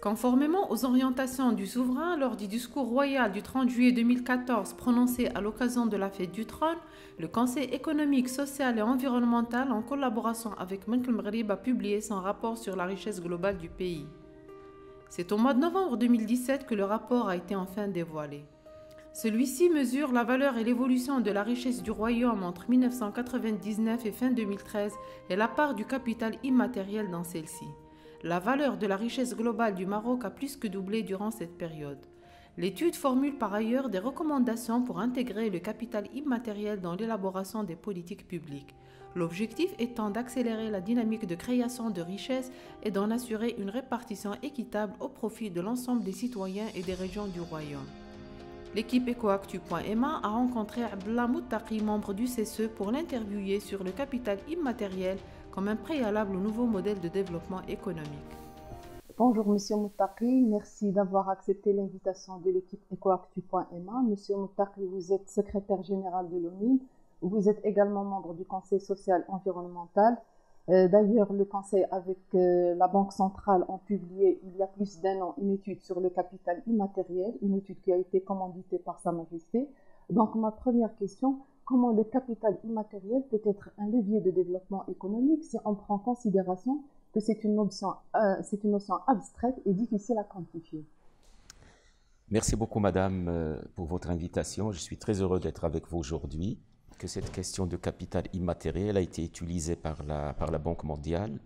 Conformément aux orientations du souverain lors du discours royal du 30 juillet 2014 prononcé à l'occasion de la fête du trône, le Conseil économique, social et environnemental, en collaboration avec M. a publié son rapport sur la richesse globale du pays. C'est au mois de novembre 2017 que le rapport a été enfin dévoilé. Celui-ci mesure la valeur et l'évolution de la richesse du royaume entre 1999 et fin 2013 et la part du capital immatériel dans celle-ci. La valeur de la richesse globale du Maroc a plus que doublé durant cette période. L'étude formule par ailleurs des recommandations pour intégrer le capital immatériel dans l'élaboration des politiques publiques, l'objectif étant d'accélérer la dynamique de création de richesses et d'en assurer une répartition équitable au profit de l'ensemble des citoyens et des régions du royaume. L'équipe Ecoactu.ma a rencontré Abla membre du CSE, pour l'interviewer sur le capital immatériel comme un préalable au nouveau modèle de développement économique. Bonjour Monsieur Moutaki, merci d'avoir accepté l'invitation de l'équipe EcoActu.ma. Monsieur Moutaki, vous êtes secrétaire général de l'ONU, vous êtes également membre du Conseil social environnemental. Euh, d'ailleurs, le Conseil avec euh, la Banque centrale ont publié il y a plus d'un an une étude sur le capital immatériel, une étude qui a été commanditée par Sa Majesté. Donc ma première question, comment le capital immatériel peut être un levier de développement économique si on prend en considération que c'est une, notion, euh, une notion abstraite et difficile à quantifier Merci beaucoup, Madame, euh, pour votre invitation. Je suis très heureux d'être avec vous aujourd'hui, que cette question de capital immatériel a été utilisée par la, par la Banque mondiale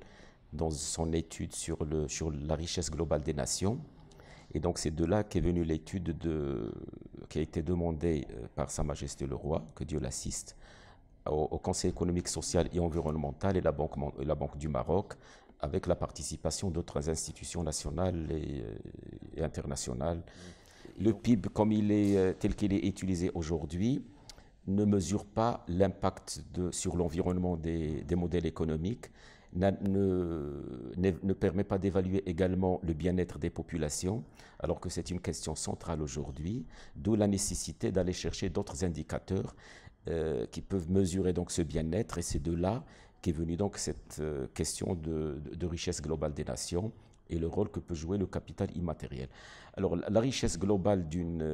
dans son étude le, sur la richesse globale des nations. Et donc c'est de là qu'est venue l'étude de, qui a été demandée euh, par Sa Majesté le Roi, que Dieu l'assiste, au, Conseil économique, social et environnemental et la Banque, du Maroc, avec la participation d'autres institutions nationales et, euh, internationales. Le PIB, comme il est, euh, tel qu'il est utilisé aujourd'hui, ne mesure pas l'impact sur l'environnement des, des modèles économiques ne, ne, permet pas d'évaluer également le bien-être des populations, alors que c'est une question centrale aujourd'hui, d'où la nécessité d'aller chercher d'autres indicateurs euh, qui peuvent mesurer donc ce bien-être, et c'est de là qu'est venue donc cette euh, question de, richesse globale des nations et le rôle que peut jouer le capital immatériel. Alors la, richesse globale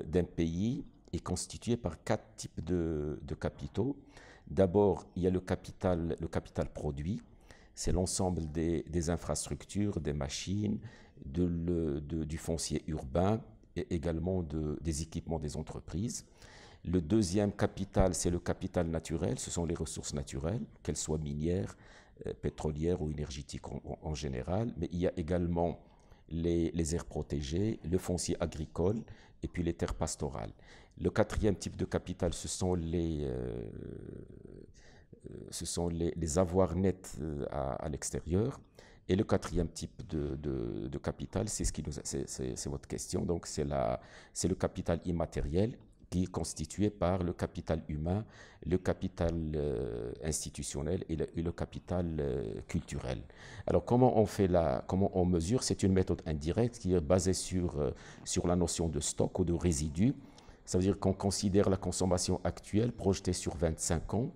d'un pays est constituée par quatre types de, de capitaux. D'abord, il y a le capital, le capital produit, c'est l'ensemble des, infrastructures, des machines, du foncier urbain et également des équipements des entreprises. Le deuxième capital, c'est le capital naturel, ce sont les ressources naturelles, qu'elles soient minières, euh, pétrolières ou énergétiques en, général, mais il y a également les, aires protégées, le foncier agricole et puis les terres pastorales. Le quatrième type de capital, ce sont les, euh, euh, ce sont les, avoirs nets euh, à, l'extérieur. Et le quatrième type de, capital, c'est ce qui nous, c'est, votre question. Donc c'est c'est le capital immatériel qui est constitué par le capital humain, le capital euh, institutionnel et le, capital culturel. Alors comment on fait la, comment on mesure C'est une méthode indirecte qui est basée sur sur la notion de stock ou de résidu. Ça veut dire qu'on considère la consommation actuelle projetée sur 25 ans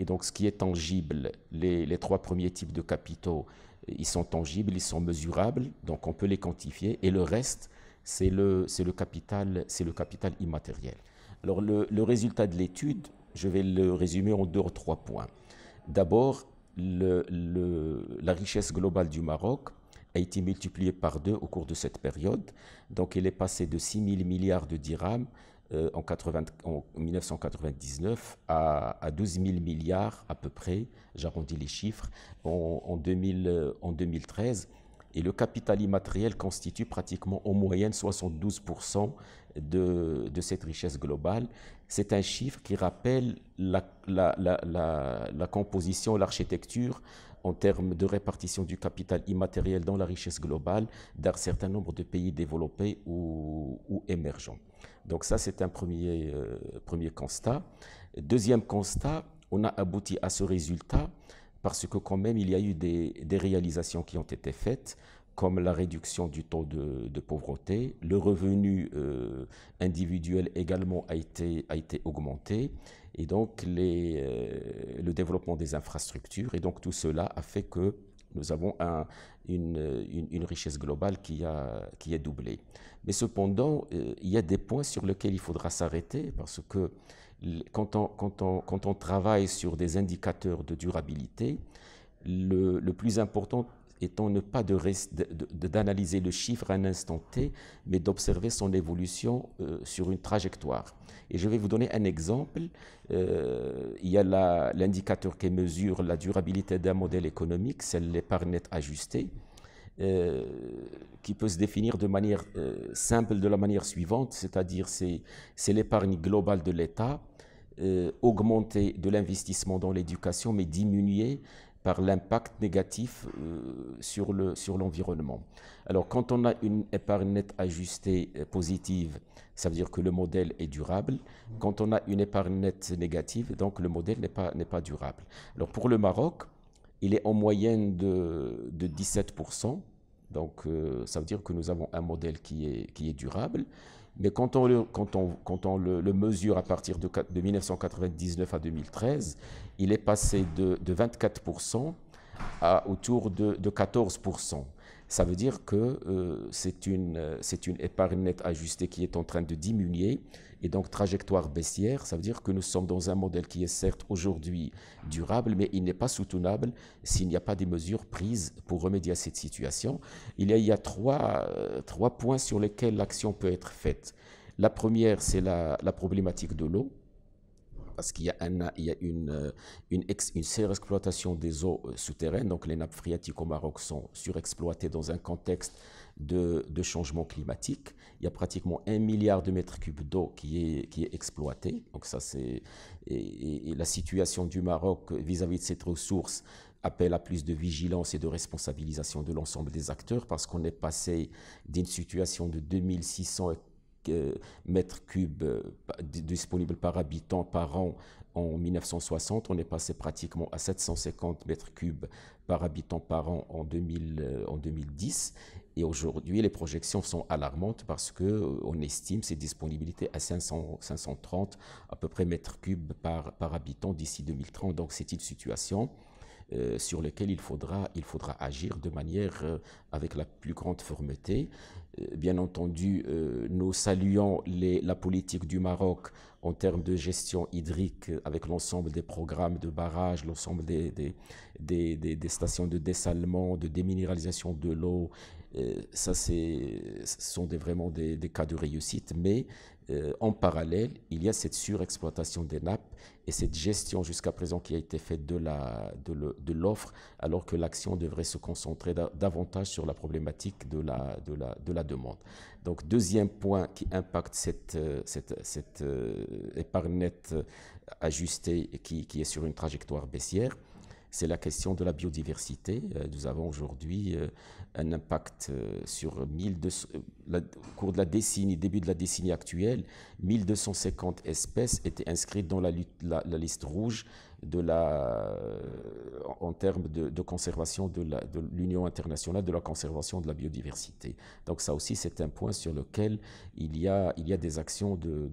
et donc ce qui est tangible, les, trois premiers types de capitaux, ils sont tangibles, ils sont mesurables, donc on peut les quantifier. Et le reste, c'est le, le, capital, le capital immatériel. Alors le, résultat de l'étude, je vais le résumer en deux ou trois points. D'abord, le, la richesse globale du Maroc a été multipliée par deux au cours de cette période. Donc elle est passée de 6 000 milliards de dirhams euh, en, 1999 à, 12 000 milliards à peu près, j'arrondis les chiffres, en, 2000, en 2013. Euh, Et le capital immatériel constitue pratiquement en moyenne 72% de, cette richesse globale. C'est un chiffre qui rappelle la, composition, l'architecture en termes de répartition du capital immatériel dans la richesse globale d'un certain nombre de pays développés ou émergents. Donc ça, c'est un euh, premier, constat. Deuxième constat, on a abouti à ce résultat parce que quand même, il y a eu des, réalisations qui ont été faites, comme la réduction du taux de, pauvreté. Le revenu euh, individuel également a été, augmenté. Et donc, euh, le développement des infrastructures. Et donc, tout cela a fait que nous avons une, richesse globale qui a, qui Mais cependant, euh, il y a des points sur lesquels il faudra s'arrêter parce que quand on, quand, travaille sur des indicateurs de durabilité, le, le plus important étant ne pas d'analyser de, d'analyser le chiffre à un instant T, mais d'observer son évolution euh, sur une trajectoire. Et je vais vous donner un exemple. Euh, il y a l'indicateur qui mesure la durabilité d'un modèle économique, c'est l'épargne nette ajustée, euh, qui peut se définir de manière simple de la manière suivante, c'est-à-dire c'est l'épargne globale de l'État augmentée de l'investissement dans l'éducation, mais diminuée par l'impact négatif euh, sur l'environnement. Alors quand on a une épargne nette ajustée euh, positive, ça veut dire que le modèle est durable. Quand on a une épargne nette négative, donc le modèle n'est pas, pas durable. Alors pour le Maroc, il est en moyenne de, 17%, donc euh, ça veut dire que nous avons un modèle qui qui est durable. Mais quand on, le, on, le, mesure à partir de, 1999 à 2013, il est passé de, 24% à autour de, 14%. Ça veut dire que euh, euh, c'est une épargne nette ajustée qui est en train de diminuer et donc trajectoire baissière, ça veut dire que nous sommes dans un modèle qui est certes aujourd'hui durable, mais il n'est pas soutenable s'il n'y a pas des mesures prises pour remédier à cette situation. Il y a, euh, trois, points sur lesquels l'action peut être faite. La première, c'est la, problématique de l'eau parce qu'il y a, il une, euh, une, ex, une des eaux euh, souterraines, donc les nappes phréatiques au Maroc sont surexploitées dans un contexte de, changement climatique. Il y a pratiquement un milliard de mètres cubes d'eau qui est, qui est exploité. Donc ça, c'est et, la situation du Maroc vis-à-vis de cette ressource appelle à plus de vigilance et de responsabilisation de l'ensemble des acteurs parce qu'on est passé d'une situation de 2600 euh, mètres cubes euh, disponibles par habitant par an en 1960, on est passé pratiquement à 750 mètres cubes par habitant par an en, 2000, euh, en 2010. Et aujourd'hui, les projections sont alarmantes parce qu'on euh, estime ces disponibilités à 500, 530 à peu près mètres cubes par, par habitant d'ici 2030. Donc c'est une situation euh, sur laquelle il faudra, il faudra agir de manière euh, avec la plus grande fermeté. bien entendu, nous saluons les, la politique du Maroc en termes de gestion hydrique avec l'ensemble des programmes de barrages, l'ensemble des, des stations de dessalement, de déminéralisation de l'eau euh, ça, ce sont vraiment des, cas de réussite, mais euh, en parallèle, il y a cette surexploitation des nappes et cette gestion jusqu'à présent qui a été faite de l'offre, de alors que l'action devrait se concentrer davantage sur la problématique de la, de la, demande. Donc, deuxième point qui impacte cette, euh, cette, cette épargne nette ajustée qui est sur une trajectoire baissière, c'est la question de la biodiversité. Euh, nous avons aujourd'hui euh, un impact euh, sur 1200, la, au cours de la décennie, début de la décennie actuelle, 1250 espèces étaient inscrites dans la liste rouge de la, euh, en termes de, conservation de l'Union internationale de la conservation de la biodiversité. Donc ça aussi, c'est un point sur lequel il y a, il y a des actions de,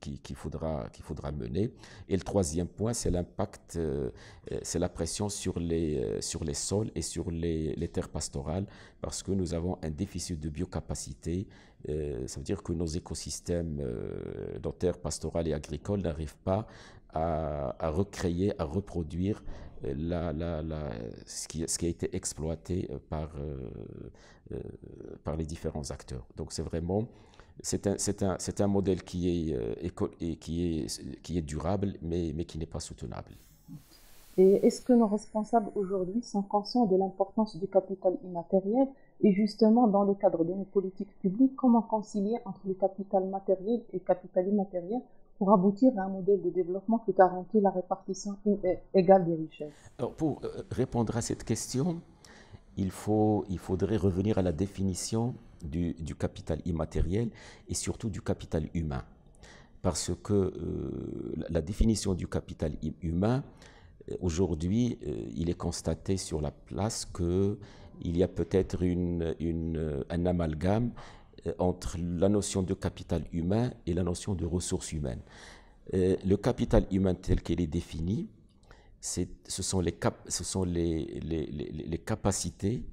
qu'il faudra, qu'il faudra mener. Et le troisième point, c'est l'impact, euh, euh, c'est la pression sur les, sur les sols et sur les, les terres pastorales, parce que nous avons un déficit de biocapacité ça veut dire que nos écosystèmes de terres pastorales et agricoles n'arrivent pas à, recréer, à reproduire euh, ce, qui, a été exploité euh, euh, par, les différents acteurs. Donc c'est vraiment c'est un, modèle qui est, qui est, durable, mais, mais qui n'est pas soutenable. Et est-ce que nos responsables aujourd'hui sont conscients de l'importance du capital immatériel Et justement, dans le cadre de nos politiques publiques, comment concilier entre le capital matériel et le capital immatériel pour aboutir à un modèle de développement qui garantit la répartition égale des richesses Alors pour euh, répondre à cette question, il, faut, il faudrait revenir à la définition du, capital immatériel et surtout du capital humain. Parce que euh, la définition du capital humain, euh, aujourd'hui, il est constaté sur la place qu'il y a peut-être une, une, un amalgame euh, entre la notion de capital humain et la notion de ressources humaines. Euh, le capital humain tel qu'il est défini, ce sont, les, ce sont les, capacités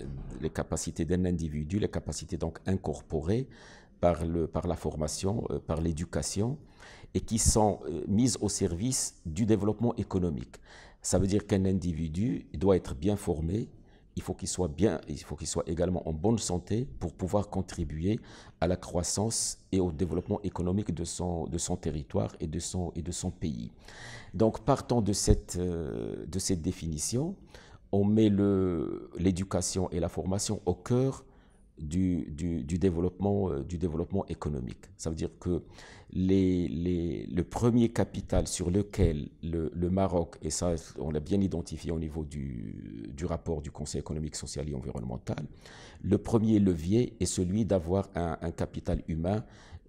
euh, les capacités d'un individu, les capacités donc incorporées par, le, par la formation, par l'éducation, et qui sont mises au service du développement économique. Ça veut dire qu'un individu doit être bien formé, il faut qu'il soit bien, il faut qu'il soit également en bonne santé pour pouvoir contribuer à la croissance et au développement économique de son, de son territoire et de son, et de son pays. Donc partant de cette, euh, de cette définition, on met l'éducation et la formation au cœur du, du, développement, euh, du développement économique. Ça veut dire que les, le premier capital sur lequel le, Maroc, et ça on l'a bien identifié au niveau du, rapport du Conseil économique, social et environnemental, le premier levier est celui d'avoir un, capital humain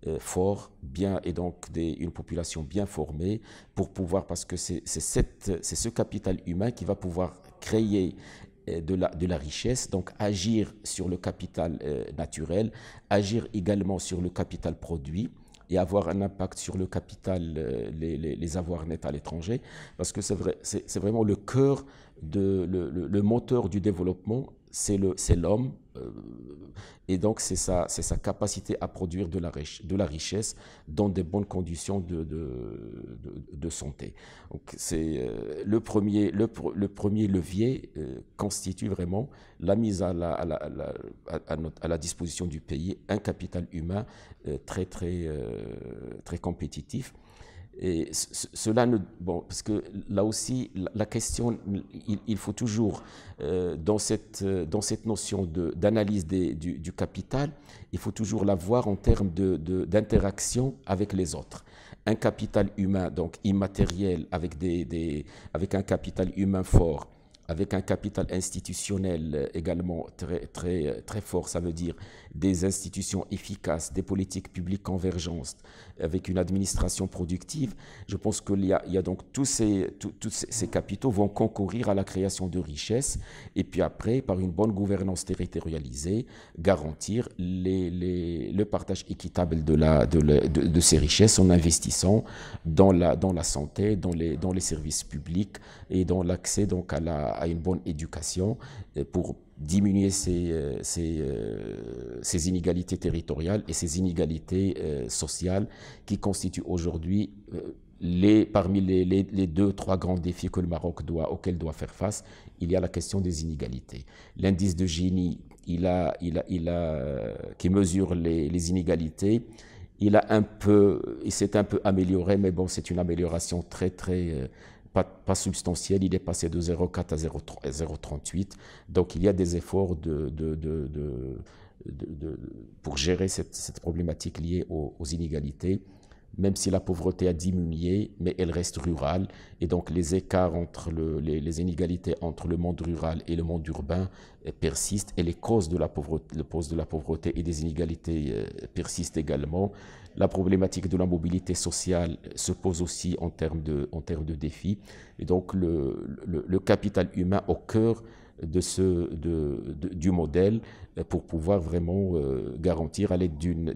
euh, fort, bien, et donc une population bien formée pour pouvoir, parce que c'est ce capital humain qui va pouvoir créer euh, de la, richesse, donc agir sur le capital euh, naturel, agir également sur le capital produit et avoir un impact sur le capital, euh, les, avoirs nets à l'étranger, parce que c'est vrai, vraiment le cœur, de, le moteur du développement c'est l'homme, euh, et donc c'est sa, sa, capacité à produire de la, de la, richesse dans des bonnes conditions de, de, de santé. Donc c'est euh, le, premier, le, premier levier euh, constitue vraiment la mise à la, à, la, à, à la disposition du pays un capital humain très très très compétitif et cela ne, bon, parce que là aussi, la, question, il, faut toujours, euh, dans, cette, euh, dans cette notion d'analyse du, du, capital, il faut toujours la voir en termes d'interaction de, avec les autres. Un capital humain, donc immatériel, avec, des, des, avec un capital humain fort, avec un capital institutionnel euh, également très, très, euh, très fort, ça veut dire des institutions efficaces, des politiques publiques convergentes, avec une administration productive, je pense qu'il y, a donc tous ces, tous ces capitaux vont concourir à la création de richesses et puis après, par une bonne gouvernance territorialisée, garantir les, le partage équitable de, de, la, de, de, ces richesses en investissant dans la, dans la santé, dans les, dans les services publics et dans l'accès donc à la à une bonne éducation euh, pour diminuer ces, euh, euh, ces, inégalités territoriales et ces inégalités sociales qui constituent aujourd'hui les, parmi les, les, les, deux, trois grands défis que le Maroc doit, auxquels doit faire face, il y a la question des inégalités. L'indice de Gini, il a, il a, il a, qui mesure les, les inégalités, il a un peu, il s'est un peu amélioré, mais bon, c'est une amélioration très, très pas, substantiel, il est passé de 0,4 à 0,38. Donc il y a des efforts pour gérer cette, problématique liée aux inégalités même si la pauvreté a diminué, mais elle reste rurale. Et donc les écarts entre les, inégalités entre le monde rural et le monde urbain euh, persistent et les causes de la pauvreté, de la pauvreté et des inégalités euh, persistent également. La problématique de la mobilité sociale euh, se pose aussi en termes de, en termes de défis. Et donc le, le capital humain au cœur de ce, du modèle euh, pour pouvoir vraiment euh, garantir à l'aide euh,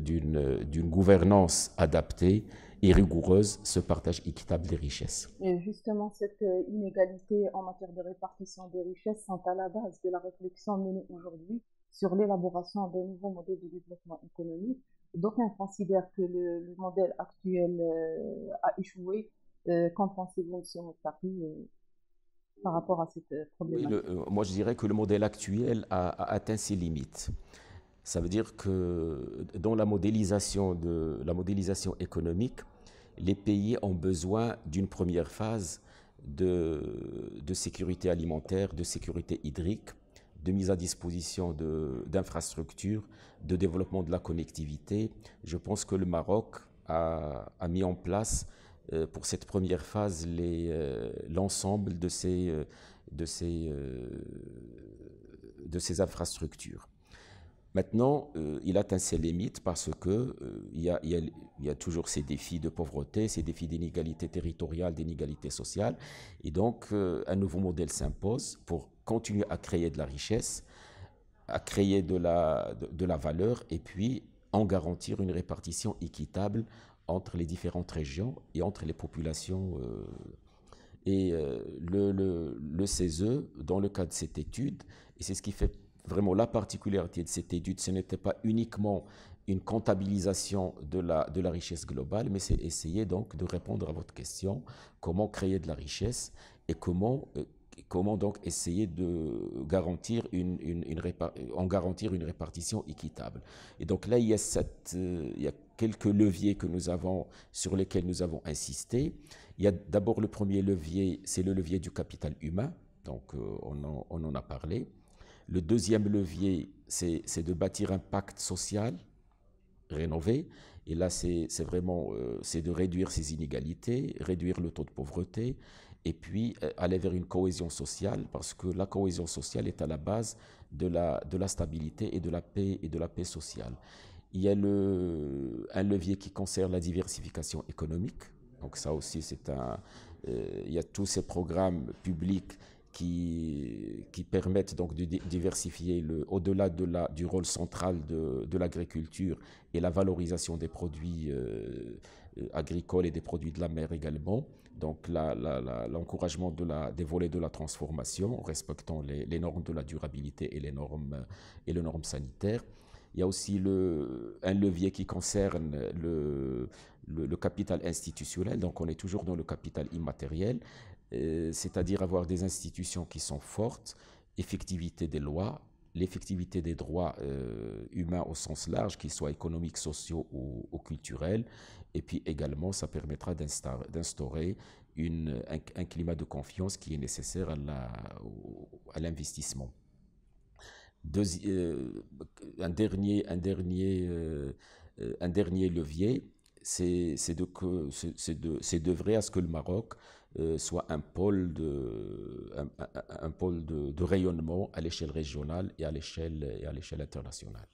d'une gouvernance adaptée et rigoureuse ce partage équitable des richesses. Et justement, cette inégalité en matière de répartition des richesses sont à la base de la réflexion menée aujourd'hui sur l'élaboration d'un nouveau modèle de développement économique. D'aucuns considèrent que le, modèle actuel a échoué. Euh, sur notre vous par rapport à cette euh, problématique euh, Moi, je dirais que le modèle actuel a, atteint ses limites. Ça veut dire que dans la modélisation, de, la modélisation économique, les pays ont besoin d'une première phase de, de, sécurité alimentaire, de sécurité hydrique, de mise à disposition d'infrastructures, de, développement de la connectivité. Je pense que le Maroc a, a mis en place euh, pour cette première phase euh, l'ensemble de ces, euh, de, ces, de ces infrastructures. Maintenant, il atteint ses limites parce qu'il y, a, toujours ces défis de pauvreté, ces défis d'inégalité territoriale, d'inégalité sociale. Et donc, un nouveau modèle s'impose pour continuer à créer de la richesse, à créer de la, de la valeur et puis en garantir une répartition équitable entre les différentes régions et entre les populations. Euh, et euh, le, le, CESE, e, dans le cadre de cette étude, et c'est ce qui fait vraiment la particularité de cette étude, ce n'était pas uniquement une comptabilisation de la, de la richesse globale, mais c'est essayer donc de répondre à votre question, comment créer de la richesse et comment euh, comment donc essayer de garantir une, en garantir une répartition équitable. Et donc là, euh, il y, a quelques leviers que nous avons, sur lesquels nous avons insisté. Il y a d'abord le premier levier, c'est le levier du capital humain, donc euh, on, en, a parlé. Le deuxième levier, c'est de bâtir un pacte social rénové. Et là, c'est vraiment, euh, c'est de réduire ces inégalités, réduire le taux de pauvreté et puis euh, aller vers une cohésion sociale, parce que la cohésion sociale est à la base de la, de la stabilité et de la paix et de la paix sociale. Il y a le, un levier qui concerne la diversification économique. Donc ça aussi, c'est un, euh, il y a tous ces programmes publics qui, qui permettent donc de diversifier le, au-delà de la, du rôle central de, de l'agriculture et la valorisation des produits euh, agricoles et des produits de la mer également donc l'encouragement des volets de la transformation, respectant les, normes de la durabilité et les normes, sanitaires. Il y a aussi un levier qui concerne le, capital institutionnel, donc on est toujours dans le capital immatériel, euh, c'est-à-dire avoir des institutions qui sont fortes, effectivité des lois, l'effectivité des droits euh, humains au sens large, qu'ils soient économiques, sociaux ou, culturels. Et puis également, ça permettra d'instaurer un, un, climat de confiance qui est nécessaire à l'investissement. Euh, un dernier, un dernier, euh, un dernier levier, c'est de, de, de, vrai à ce que le Maroc euh, soit un pôle de, un, pôle de, rayonnement à l'échelle régionale et à l'échelle, internationale.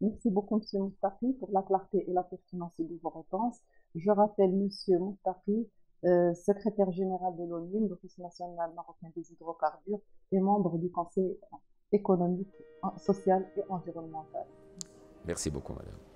Merci beaucoup, M. Moustafi, pour la clarté et la pertinence de vos réponses. Je rappelle M. Moustafi, euh, secrétaire général de l'ONU, l'Office national marocain des hydrocarbures, et membre du Conseil économique, social et environnemental. Merci beaucoup, madame.